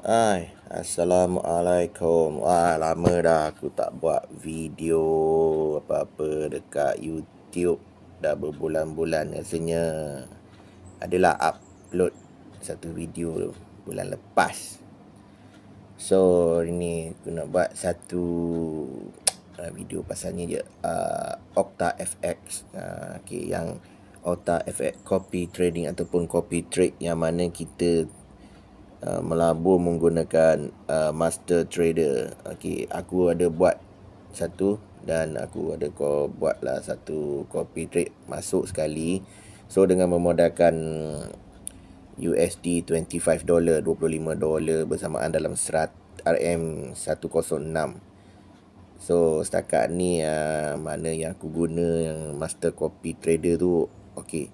Hai, Assalamualaikum Wah, lama dah aku tak buat video apa-apa dekat YouTube Dah berbulan-bulan rasanya Adalah upload satu video bulan lepas So, ini aku nak buat satu uh, video pasalnya je uh, Okta FX uh, Okay, yang Okta FX copy trading ataupun copy trade Yang mana kita Uh, melabur menggunakan uh, master trader okey aku ada buat satu dan aku ada kau buatlah satu copy trade masuk sekali so dengan memodalkan USD 25 dolar 25 dollar bersamaan dalam serat RM 106 so setakat ni uh, mana yang aku guna master copy trader tu okey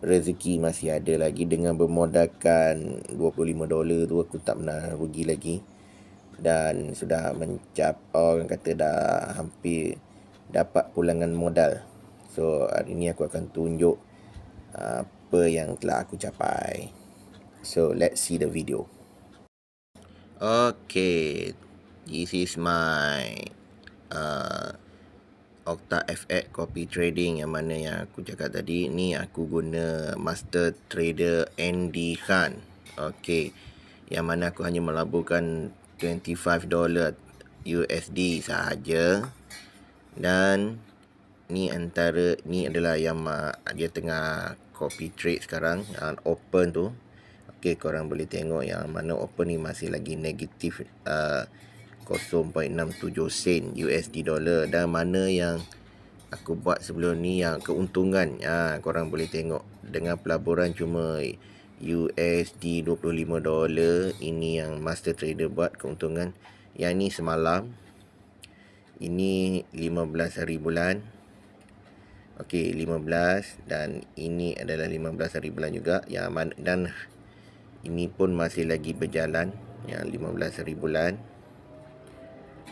rezeki masih ada lagi dengan bermodalkan 25 dolar tu aku tak pernah rugi lagi dan sudah mencap orang kata dah hampir dapat pulangan modal so hari ni aku akan tunjuk uh, apa yang telah aku capai so let's see the video okay this is my uh, Okta FX Copy Trading yang mana yang aku cakap tadi ni aku guna Master Trader Andy Khan. Okey. Yang mana aku hanya melaburkan 25 dollar USD sahaja dan ni antara ni adalah yang dia tengah copy trade sekarang uh, open tu. Okey korang boleh tengok yang mana open ni masih lagi negatif uh, 0.67 sen USD dollar dan mana yang aku buat sebelum ni yang keuntungan ha, korang boleh tengok dengan pelaburan cuma USD 25 dollar ini yang master trader buat keuntungan yang ni semalam ini 15 hari bulan ok 15 dan ini adalah 15 hari bulan juga yang dan ini pun masih lagi berjalan yang 15 hari bulan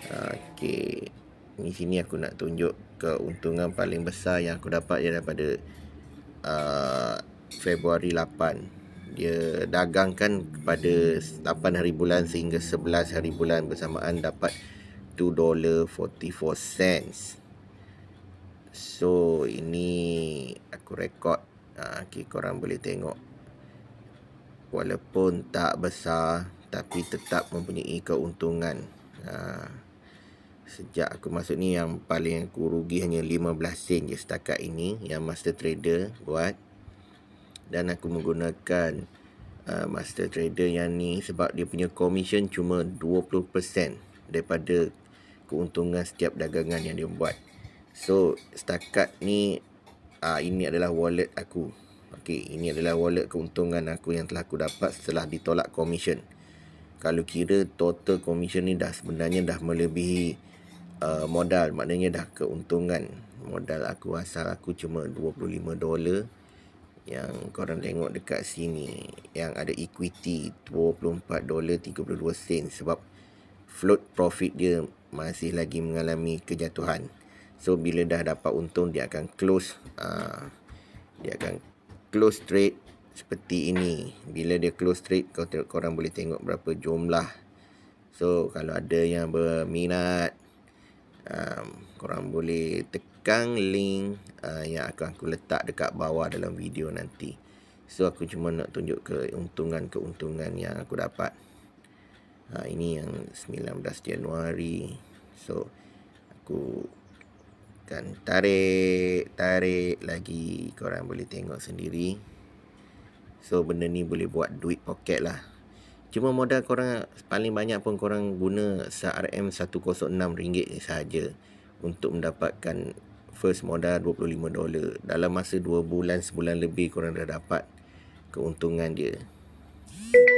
Okey. Di sini aku nak tunjuk keuntungan paling besar yang aku dapat dia daripada uh, Februari 8. Dia dagangkan pada 8 hari bulan sehingga 11 hari bulan bersamaan dapat dollar 2.44 cents. So ini aku rekod. Uh, ah, okay, korang boleh tengok walaupun tak besar tapi tetap mempunyai keuntungan. Uh, sejak aku masuk ni yang paling aku rugi hanya 15 sen je setakat ini yang master trader buat dan aku menggunakan uh, master trader yang ni sebab dia punya komisen cuma 20% daripada keuntungan setiap dagangan yang dia buat so setakat ni uh, ini adalah wallet aku Okay, ini adalah wallet keuntungan aku yang telah aku dapat setelah ditolak komisen. kalau kira total komisen ni dah sebenarnya dah melebihi uh, modal maknanya dah keuntungan modal aku asal aku cuma 25 dolar yang korang tengok dekat sini yang ada equity 24 dolar 32 sen sebab float profit dia masih lagi mengalami kejatuhan so bila dah dapat untung dia akan close uh, dia akan close trade seperti ini bila dia close trade korang, korang boleh tengok berapa jumlah so kalau ada yang berminat um, korang boleh tekan link uh, yang akan aku letak dekat bawah dalam video nanti so aku cuma nak tunjuk keuntungan-keuntungan yang aku dapat uh, ini yang 19 Januari so aku akan tarik tarik lagi korang boleh tengok sendiri so benda ni boleh buat duit poket lah Cuma modal korang paling banyak pun korang guna RM106 saja untuk mendapatkan first modal $25. Dalam masa 2 bulan, sebulan lebih korang dah dapat keuntungan dia. Thank you.